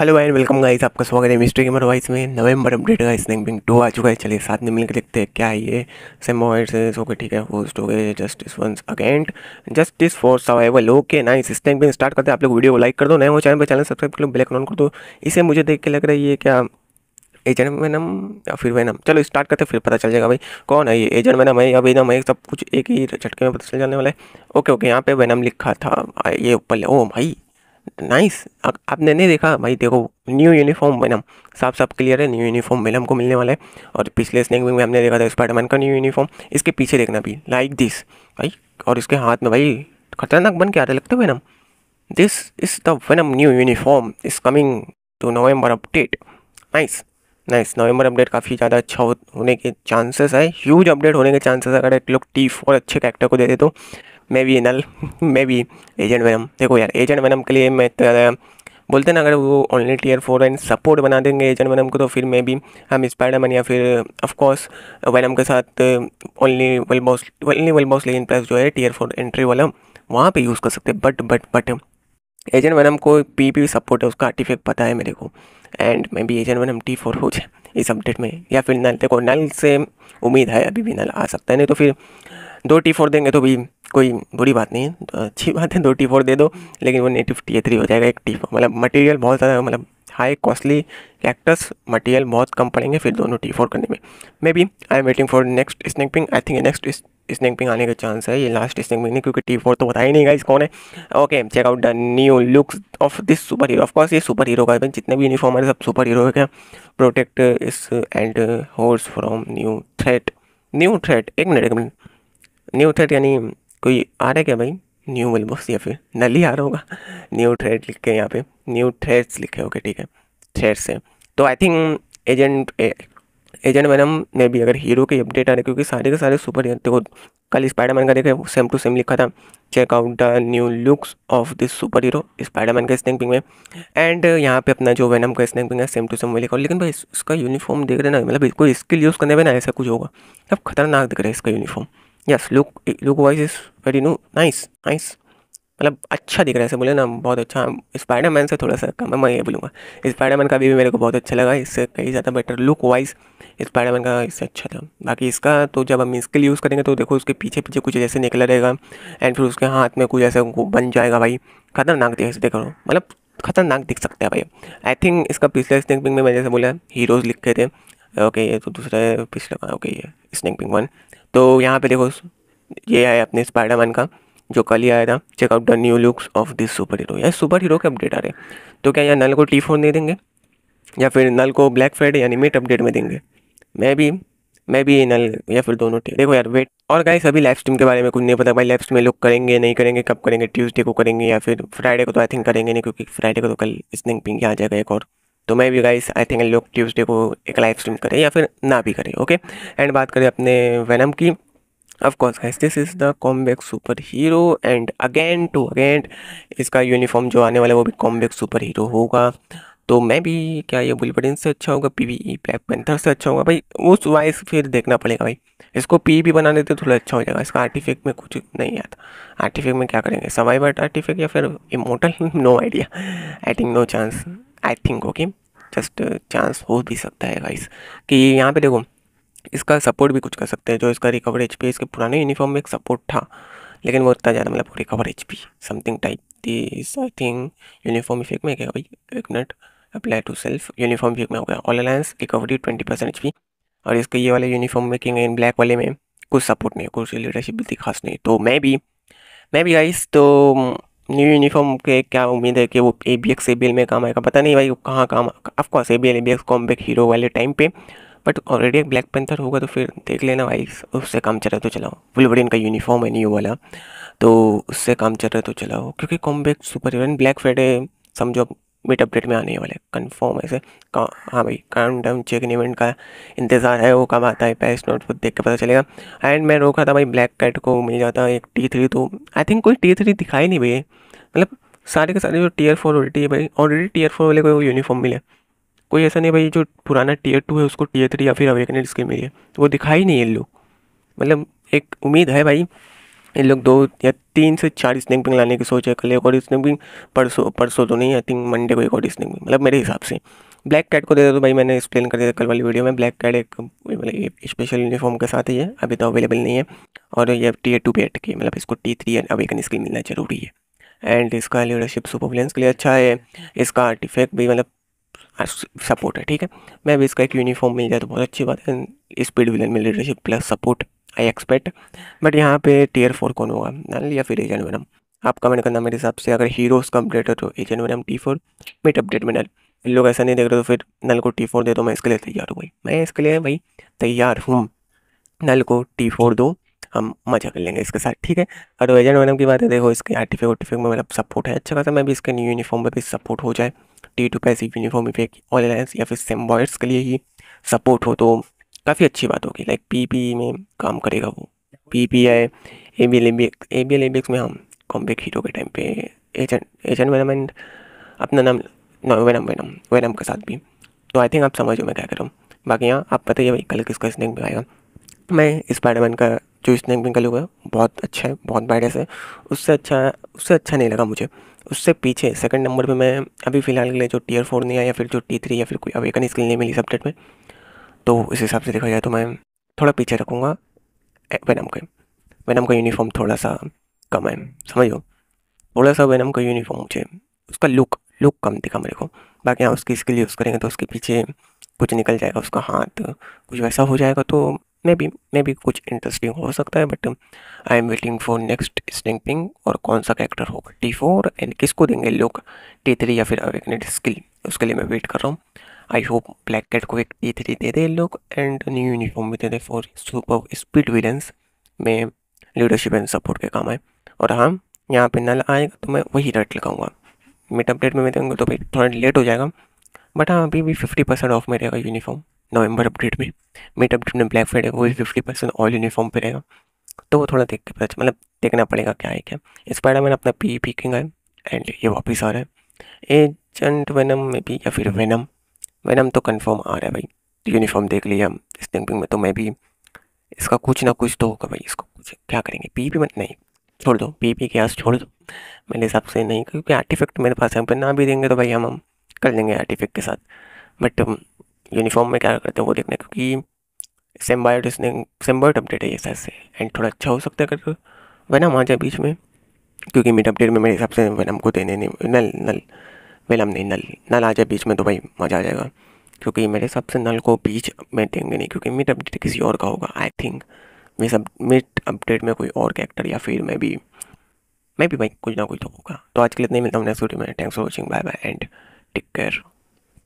hello भाई welcome guys आपका स्वागत है मिस्ट्री गेमर वाइस में नवंबर अपडेट का स्नैक बिंग टू आ चुका है चलिए साथ में मिलकर देखते हैं क्या ये सेमोइड से ओके ठीक है होस्ट हो गए justice once again justice for survival okay nice sneak peek start करते हैं आप लोग वीडियो को लाइक कर दो नए हो चैनल पर चैनल सब्सक्राइब कर लो ब्लैक ऑन कर दो इसे मुझे देख के लग रहा है ये क्या एजेंट मैनम या फिर वैनम चलो स्टार्ट करते फिर पता चल जाएगा भाई कौन है ये एजेंट मैनम है या वैनम है सब कुछ एक ही झटके में पता चल जाने वाला है ओके ओके यहाँ पे वैनम लिखा था ये ऊपर ओ भाई नाइस आपने नहीं देखा भाई देखो न्यू यूनिफॉर्म वेनम साफ साफ क्लियर है न्यू यूनिफॉर्म वेनम को मिलने वाला है और पिछले स्नेक में हमने देखा था स्पाइडरमैन का न्यू यूनिफॉर्म इसके पीछे देखना भी लाइक दिस भाई और इसके हाथ में भाई खतरनाक बन के आ रहा लगता है Venom this is the Venom new uniform is coming to November update nice nice November update काफ़ी ज़्यादा अच्छा हो, होने के चांसेस है ह्यूज अपडेट होने के चांसेस अगर एक लोग टी फोर अच्छे कैरेक्टर को दे दे तो मे maybe null maybe agent Venom देखो यार एजेंट वनम के लिए मैं तो बोलते ना अगर वो only tier four and support बना देंगे एजेंट वनम को तो फिर मे बी हम मैन या फिर ऑफकोर्स वनम के साथ only well boss only well boss लेकिन प्लस जो है टीयर फोर एंट्री वाला वहाँ पे यूज़ कर सकते हैं but but but agent Venom को पी पी सपोर्ट है उसका आर्टिफैक्ट पता है मेरे को and maybe agent Venom T four हो जाए इस अपडेट में या फिर नल देखो नल से उम्मीद है अभी भी नल आ सकता है नहीं तो फिर दो टी फोर देंगे तो भी कोई बुरी बात नहीं है तो अच्छी बात है दो टी फोर दे दो लेकिन वो नेटिव टी थ्री हो जाएगा एक टी फोर मतलब मटेरियल बहुत ज़्यादा मतलब हाई कॉस्टली कैक्टस मटेरियल बहुत कम पड़ेंगे फिर दोनों टी फोर करने में maybe I am waiting for next snack ping I think next snack ping आने का चांस है ये लास्ट स्नैक पिंग नहीं क्योंकि टी फोर तो बता ही नहीं गाइस कौन है okay check out the new looks of this super hero of course ये सुपर हीरो का जितने भी यूनिफॉर्म है सब सुपर हीरो का protect is and heroes from new threat new threat एक मिनट एक मिनट न्यू थ्रेट यानी कोई आ रहा है क्या भाई न्यू विलबॉक्स या फिर नल ही आ रहा होगा न्यू थ्रेड लिख के यहाँ पे न्यू थ्रेड्स लिखे ओके ठीक है थ्रेड्स से तो I think agent agent Venom ने भी अगर हीरो के अपडेट आ रहे क्योंकि सारे के सारे सुपर हीरो देखो कल स्पाइडरमैन का देखे सेम टू सेम लिखा था check out the new looks of this super hero spiderman का स्नैक पिंग में एंड यहाँ पे अपना जो वैनम का स्नैक पिंग है सेम टू सेम वो लिखा लेकिन भाई इसका यूनिफॉर्म देख रहे ना मतलब इसको स्किल यूज़ करने में ना ऐसा कुछ होगा मतलब खतरनाक दिख रहा है इसका uniform yes look look wise is very no nice nice मतलब अच्छा दिख रहा है ऐसे बोले ना बहुत अच्छा स्पाइडर मैन से थोड़ा सा कम है मैं ये बोलूँगा स्पाइडर मैन का भी मेरे को बहुत अच्छा लगा इससे कहीं ज़्यादा better look wise spiderman का इससे अच्छा था बाकी इसका तो जब हम इसके लिए यूज़ करेंगे तो देखो उसके पीछे पीछे कुछ जैसे निकला रहेगा एंड फिर उसके हाथ में कुछ ऐसे बन जाएगा भाई खतरनाक देख देखो मतलब खतरनाक दिख सकता है भाई आई थिंक इसका पिछले स्नैक पिंग में मैं जैसे बोला हीरोज़ लिखे थे ओके ये तो दूसरा पिछले ओके ये स्नैक पिंग वन तो यहाँ पे देखो ये है अपने स्पाइडरमैन का जो कल ही आया था check out the new looks of this super hero यार सुपर हीरो के अपडेट आ रहे तो क्या यहाँ नल को टी फोन दे देंगे या फिर नल को ब्लैक फ्राइडे यानी मेट अपडेट में देंगे मैं भी मैं भी नल या फिर दोनों देखो यार वेट और गाइस अभी लाइव स्ट्रीम के बारे में कुछ नहीं पता भाई लाइव स्ट्रीम लोग करेंगे नहीं करेंगे कब करेंगे ट्यूसडे को करेंगे या फिर फ्राइडे को तो आई थिंक करेंगे नहीं क्योंकि फ्राइडे को तो कल स्नैक पिंग आ जाएगा एक और तो मैं भी गाइस आई थिंक लोग ट्यूसडे को एक लाइव स्ट्रीम करें या फिर ना भी करें ओके एंड बात करें अपने वैनम की of guys this is the comeback super hero and again to again इसका यूनिफॉर्म जो आने वाला है वो भी कॉम्बैक सुपर हीरो होगा तो मैं भी क्या ये बुलबडिन से अच्छा होगा पी वी ब्लैक पेंथर से अच्छा होगा भाई उस वाइस फिर देखना पड़ेगा भाई इसको पी भी बना देते तो थोड़ा अच्छा हो जाएगा इसका आर्टिफिक में कुछ नहीं आता आर्टिफिक में क्या करेंगे सर्वाइवर आर्टिफिक या फिर immortal no idea I think no chance I think okay just chance uh, हो भी सकता है गाइस कि यहाँ पे देखो इसका सपोर्ट भी कुछ कर सकते हैं जो इसका रिकवर एच इसके पुराने यूनिफॉर्म में एक सपोर्ट था लेकिन वो इतना ज़्यादा मतलब recover H something type this I think uniform effect में क्या भाई एक मिनट apply to self uniform effect में हो गया all alliance recovery twenty percent H P और इसके ये वाले यूनिफॉर्म में कि इन ब्लैक वाले में कुछ सपोर्ट नहीं कुछ लीडरशिप भी थी खास नहीं तो मैं भी मैं भी गाइस तो न्यू यूनिफॉर्म के क्या उम्मीद है कि वो A B X A B L में काम आएगा पता नहीं भाई वो कहाँ काम of course A B L A B X back hero वाले टाइम पे बट ऑलरेडी एक ब्लैक पेंथर होगा तो फिर देख लेना भाई उससे काम चल रहा है तो चलाओ वुलवरिन का यूनिफॉर्म है न्यू वाला तो उससे काम चल रहा है तो चलाओ क्योंकि comeback super hero black Friday समझो बिट अपडेट में आने वाले कंफर्म ऐसे का हाँ भाई काउंट डाउन चेकिंग इवेंट का इंतज़ार है वो कब आता है पैस नोट देख के पता चलेगा एंड मैं रोका था भाई ब्लैक कैट को मिल जाता एक टी थ्री तो आई थिंक कोई टी थ्री दिखाई नहीं भाई मतलब सारे के सारे जो टीयर फोर ऑलरेडी है भाई ऑलरेडी टीयर फोर वाले को यूनिफॉर्म मिले कोई ऐसा नहीं भाई जो पुराना टीयर टू है उसको टीयर थ्री या फिर अवेकनेट स्कीम मिली है वो दिखाई नहीं है लोग मतलब एक उम्मीद है भाई इन लोग दो या तीन से चार स्नैक पिंग लाने की सोच है कल एक और स्नैक पिंग परसों परसों तो नहीं आई थिंक मंडे को एक और स्नैक पिंग मतलब मेरे हिसाब से ब्लैक कैट को दे दो तो भाई मैंने एक्सप्लेन कर दिया कल वाली वीडियो में ब्लैक कैट एक मतलब स्पेशल यूनिफॉर्म के साथ ही है अभी तो अवेलेबल नहीं है और ये टी टू पे अटकी मतलब इसको T three and awaken skill मिलना ज़रूरी है एंड इसका लीडरशिप सुपरविलेंस के लिए अच्छा है इसका इफेक्ट भी मतलब सपोर्ट है ठीक है मैं अभी इसका एक यूनिफॉर्म मिल जाए तो बहुत अच्छी बात है स्पीड विलन में leadership plus support I expect but यहाँ पे टीयर फोर कौन होगा नल या फिर एजेंट वेनम आप कमेंट करना मेरे हिसाब से अगर हीरोज़ का अपडेट हो तो agent Venom T four mid update में नल इन लोग ऐसा नहीं देख रहे तो फिर नल को टी फोर दे दो मैं इसके लिए तैयार हूँ भाई मैं इसके लिए भाई तैयार हूँ नल को टी फोर दो हम मजा कर लेंगे इसके साथ ठीक है और एजेंट वेनम की बात है देखो इसके आर्टिफिक ओटिफिक में मतलब सपोर्ट है अच्छा खासा मैं भी इसके न्यू यूनिफॉर्म में भी सपोर्ट हो जाए T two passive uniform effect all alliance या फिर सेम बॉयर्स के लिए ही सपोर्ट हो तो काफ़ी अच्छी बात होगी लाइक पी में काम करेगा वो P P I A B L A B L में हम कॉम्बैक हीरो के टाइम पे एजेंट एजेंट वेनम एंड अपना नाम वेनम वेनम वेनम के साथ भी तो आई थिंक आप समझो मैं क्या कर रहा हूँ बाकी यहाँ आप बताइए भाई कल किसका स्नैक भी आएगा मैं स्पाइडरमैन का जो स्नैक कल हुआ बहुत अच्छा है बहुत बैडेस है उससे अच्छा उससे अच्छा नहीं लगा मुझे उससे पीछे सेकंड नंबर पे मैं अभी फ़िलहाल के लिए जो टीयर फोर नहीं आया या फिर जो टी थ्री या फिर कोई अवेकन स्किल नहीं मिली सब्जेक्ट में तो इस हिसाब से देखा जाए तो मैं थोड़ा पीछे रखूँगा वैनम के वैनम का यूनिफॉर्म थोड़ा सा कम है समझो थोड़ा सा वैनम का यूनिफॉर्म मुझे उसका लुक लुक कम दिखा मेरे को बाकी हाँ उसकी स्किल यूज़ करेंगे तो उसके पीछे कुछ निकल जाएगा उसका हाथ कुछ वैसा हो जाएगा तो मे बी मे बी कुछ इंटरेस्टिंग हो सकता है but I am waiting for next stinking और कौन सा कैरेक्टर होगा टी फोर एंड किसको देंगे लोग टी थ्री या फिर अवेकनेट स्किल उसके लिए मैं वेट कर रहा हूँ आई होप ब्लैक कैट को एक ई e थ्री दे दे लोग एंड न्यू यूनिफॉर्म भी दे दे फॉर सुपर स्पीड विलेंस में लीडरशिप एंड सपोर्ट के काम आए और हाँ यहाँ पे नल आएगा तो मैं वही रेट लगाऊंगा मिड अपडेट में मैं देंगे तो भाई थोड़ा लेट हो जाएगा बट हाँ अभी भी फिफ्टी परसेंट ऑफ में रहेगा यूनिफॉर्म नवंबर अपडेट में मिड अपडेट में ब्लैक फ्राइडे वो भी फिफ्टी परसेंट ऑल यूनिफॉर्म पे रहेगा तो वो थोड़ा देख के पता मतलब देखना पड़ेगा क्या है क्या स्पाइडर मैन अपना पी किंग है एंड ये वापस आ रहा है एजेंट वेनम में भी या फिर वेनम हम तो कंफर्म आ रहा है भाई यूनिफॉर्म देख लिया हम स्टिंपिंग में तो मैं भी इसका कुछ ना कुछ तो होगा भाई इसको कुछ क्या करेंगे पी पी मत नहीं छोड़ दो पी पी के आस छोड़ दो मेरे हिसाब से नहीं क्योंकि आर्टिफिक्ट मेरे पास है पर ना भी देंगे तो भाई हम हम कर लेंगे आर्टिफिक्ट के साथ बट यूनिफॉर्म um, में क्या करते हैं वो देखना क्योंकि सेम्बायोट इसने सेम्बायोट अपडेट है ये शायद से एंड थोड़ा अच्छा हो सकता है अगर वैनम आ जाए बीच में क्योंकि मिड अपडेट में मेरे हिसाब से वैनम को देने नहीं नल नल वेलम नहीं नल नल आ जाए बीच में तो भाई मज़ा आ जाएगा क्योंकि मेरे हिसाब से नल को बीच में देंगे नहीं क्योंकि मिड अपडेट किसी और का होगा I think miss up mid update में कोई और कैरेक्टर या फिर मैं भी मैं भी भाई कुछ ना कुछ तो होगा तो आज के लिए इतना मिलता हूँ नेक्स्ट वीडियो में thanks for watching bye bye and take care